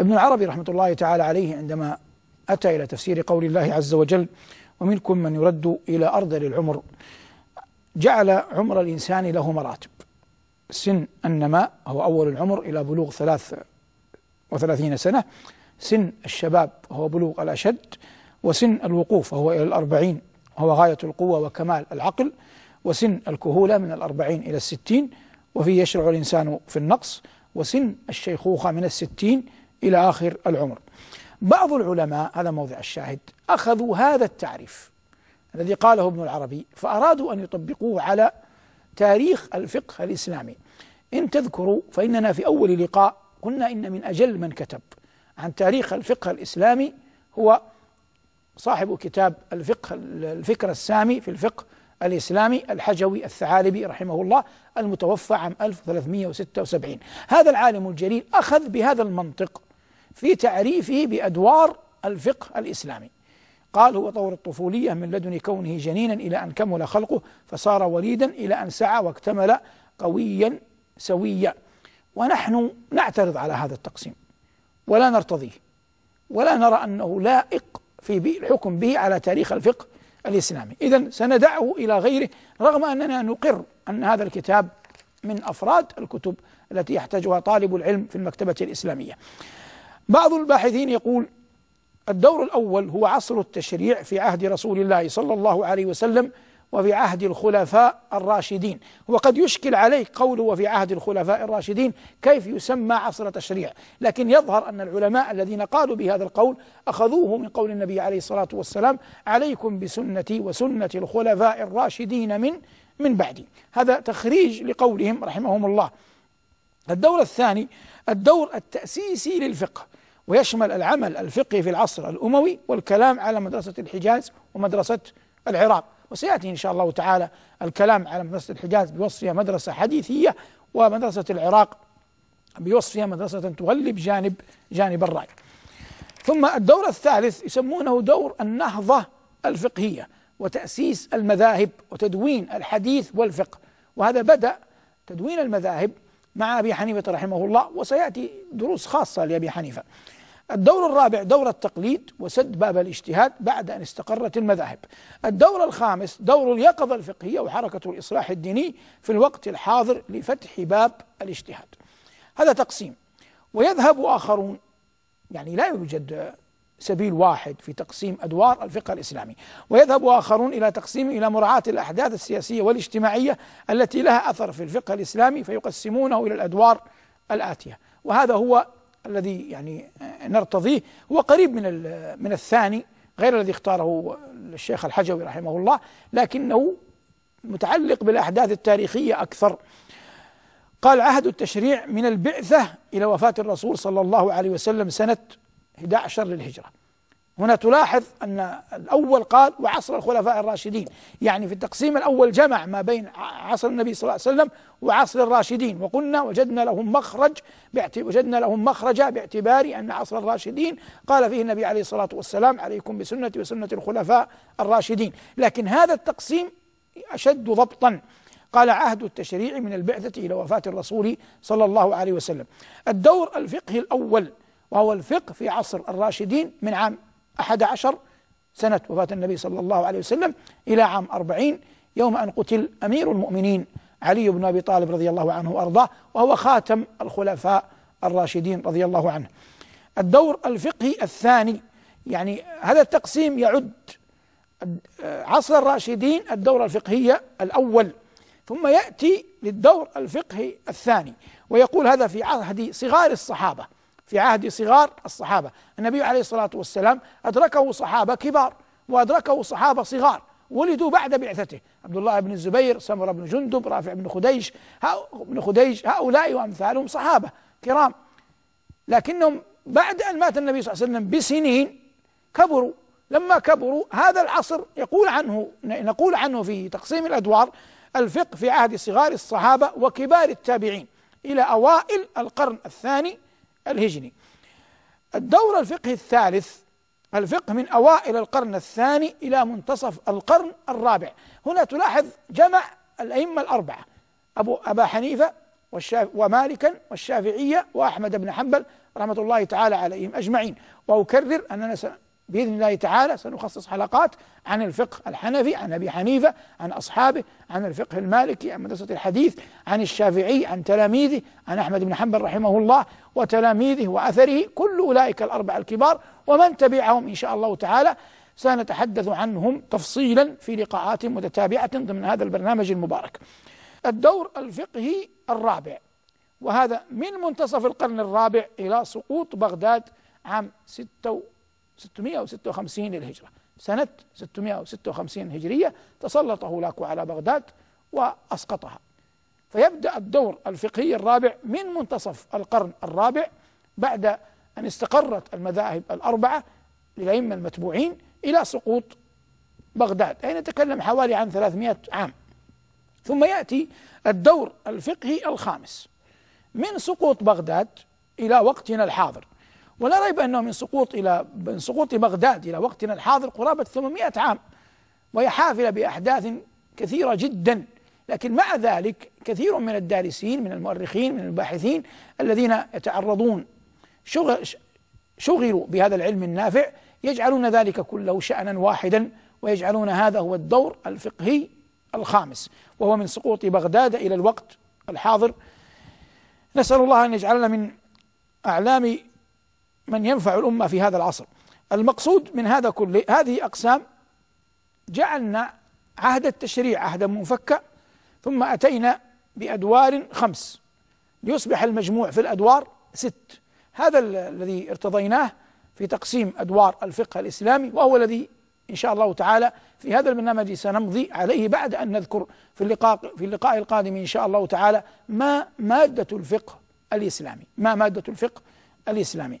ابن العربي رحمة الله تعالى عليه عندما أتى إلى تفسير قول الله عز وجل ومنكم من يرد إلى أرض العمر جعل عمر الإنسان له مراتب سن النماء هو أول العمر إلى بلوغ ثلاث وثلاثين سنة سن الشباب هو بلوغ الأشد وسن الوقوف هو إلى الأربعين هو غاية القوة وكمال العقل وسن الكهولة من الأربعين إلى الستين وفيه يشرع الإنسان في النقص وسن الشيخوخة من الستين إلى آخر العمر بعض العلماء هذا موضع الشاهد أخذوا هذا التعريف الذي قاله ابن العربي فأرادوا أن يطبقوه على تاريخ الفقه الإسلامي إن تذكروا فإننا في أول لقاء قلنا إن من أجل من كتب عن تاريخ الفقه الإسلامي هو صاحب كتاب الفقه الفكر السامي في الفقه الإسلامي الحجوي الثعالبي رحمه الله المتوفى عام 1376 هذا العالم الجليل أخذ بهذا المنطق في تعريفه بأدوار الفقه الإسلامي قال هو طور الطفولية من لدن كونه جنينا إلى أن كمل خلقه فصار وليدا إلى أن سعى واكتمل قويا سويا ونحن نعترض على هذا التقسيم ولا نرتضيه ولا نرى أنه لائق في الحكم به على تاريخ الفقه الإسلامي إذا سندعه إلى غيره رغم أننا نقر أن هذا الكتاب من أفراد الكتب التي يحتاجها طالب العلم في المكتبة الإسلامية بعض الباحثين يقول الدور الأول هو عصر التشريع في عهد رسول الله صلى الله عليه وسلم وفي عهد الخلفاء الراشدين وقد يشكل عليه قوله وفي عهد الخلفاء الراشدين كيف يسمى عصر تشريع لكن يظهر أن العلماء الذين قالوا بهذا القول أخذوه من قول النبي عليه الصلاة والسلام عليكم بسنتي وسنة الخلفاء الراشدين من من بعدي هذا تخريج لقولهم رحمهم الله الدور الثاني الدور التأسيسي للفقه ويشمل العمل الفقهي في العصر الأموي والكلام على مدرسة الحجاز ومدرسة العراق وسيأتي إن شاء الله تعالى الكلام على مدرسة الحجاز بوصفها مدرسة حديثية ومدرسة العراق بوصفها مدرسة تغلب جانب جانب الرأي ثم الدور الثالث يسمونه دور النهضة الفقهية وتأسيس المذاهب وتدوين الحديث والفقه وهذا بدأ تدوين المذاهب مع أبي حنيفة رحمه الله وسيأتي دروس خاصة لأبي حنيفة الدور الرابع دور التقليد وسد باب الاجتهاد بعد أن استقرت المذاهب الدور الخامس دور اليقظة الفقهية وحركة الإصلاح الديني في الوقت الحاضر لفتح باب الاجتهاد هذا تقسيم ويذهب آخرون يعني لا يوجد سبيل واحد في تقسيم أدوار الفقه الإسلامي ويذهب آخرون إلى تقسيم إلى مراعاة الأحداث السياسية والاجتماعية التي لها أثر في الفقه الإسلامي فيقسمونه إلى الأدوار الآتية وهذا هو الذي يعني نرتضيه هو قريب من من الثاني غير الذي اختاره الشيخ الحجوي رحمه الله لكنه متعلق بالأحداث التاريخية أكثر قال عهد التشريع من البعثة إلى وفاة الرسول صلى الله عليه وسلم سنة 11 للهجرة هنا تلاحظ أن الأول قال وعصر الخلفاء الراشدين يعني في التقسيم الأول جمع ما بين عصر النبي صلى الله عليه وسلم وعصر الراشدين وقلنا وجدنا لهم مخرج وجدنا لهم مخرجا باعتبار أن عصر الراشدين قال فيه النبي عليه الصلاة والسلام عليكم بسنتي وسنة الخلفاء الراشدين لكن هذا التقسيم أشد ضبطا قال عهد التشريع من البعثة إلى وفاة الرسول صلى الله عليه وسلم الدور الفقهي الأول وهو الفقه في عصر الراشدين من عام أحد عشر سنة وفاة النبي صلى الله عليه وسلم إلى عام أربعين يوم أن قتل أمير المؤمنين علي بن أبي طالب رضي الله عنه وأرضاه وهو خاتم الخلفاء الراشدين رضي الله عنه الدور الفقهي الثاني يعني هذا التقسيم يعد عصر الراشدين الدورة الفقهية الأول ثم يأتي للدور الفقهي الثاني ويقول هذا في عهد صغار الصحابة في عهد صغار الصحابة النبي عليه الصلاة والسلام أدركه صحابة كبار وأدركه صحابة صغار ولدوا بعد بعثته عبد الله بن الزبير سمر بن جندب رافع بن خديج بن خديج هؤلاء وأمثالهم صحابة كرام لكنهم بعد أن مات النبي صلى الله عليه وسلم بسنين كبروا لما كبروا هذا العصر يقول عنه نقول عنه في تقسيم الأدوار الفقه في عهد صغار الصحابة وكبار التابعين إلى أوائل القرن الثاني الهجري الدور الفقهي الثالث الفقه من أوائل القرن الثاني إلى منتصف القرن الرابع هنا تلاحظ جمع الأئمة الأربعة أبو أبا حنيفة والشاف ومالكا والشافعية وأحمد بن حنبل رحمة الله تعالى عليهم أجمعين وأكرر أننا بإذن الله تعالى سنخصص حلقات عن الفقه الحنفي عن أبي حنيفة عن أصحابه عن الفقه المالكي عن مدرسة الحديث عن الشافعي عن تلاميذه عن أحمد بن حنبل رحمه الله وتلاميذه وأثره كل أولئك الأربعة الكبار ومن تبعهم إن شاء الله تعالى سنتحدث عنهم تفصيلا في لقاءات متتابعة ضمن هذا البرنامج المبارك الدور الفقهي الرابع وهذا من منتصف القرن الرابع إلى سقوط بغداد عام 66 656 للهجرة سنة 656 هجرية تسلط هولاكو على بغداد وأسقطها فيبدأ الدور الفقهي الرابع من منتصف القرن الرابع بعد أن استقرت المذاهب الأربعة للأئمة المتبوعين إلى سقوط بغداد أي نتكلم حوالي عن 300 عام ثم يأتي الدور الفقهي الخامس من سقوط بغداد إلى وقتنا الحاضر ولا ريب أنه من سقوط إلى من سقوط بغداد إلى وقتنا الحاضر قرابة 800 عام وهي حافلة بأحداث كثيرة جدا لكن مع ذلك كثير من الدارسين من المؤرخين من الباحثين الذين يتعرضون شغل شغلوا بهذا العلم النافع يجعلون ذلك كله شأنا واحدا ويجعلون هذا هو الدور الفقهي الخامس وهو من سقوط بغداد إلى الوقت الحاضر نسأل الله أن يجعلنا من أعلام من ينفع الأمة في هذا العصر المقصود من هذا كله هذه أقسام جعلنا عهد التشريع عهدا منفكا ثم أتينا بأدوار خمس ليصبح المجموع في الأدوار ست هذا الذي ارتضيناه في تقسيم أدوار الفقه الإسلامي وهو الذي إن شاء الله تعالى في هذا البرنامج سنمضي عليه بعد أن نذكر في اللقاء في اللقاء القادم إن شاء الله تعالى ما مادة الفقه الإسلامي ما مادة الفقه الإسلامي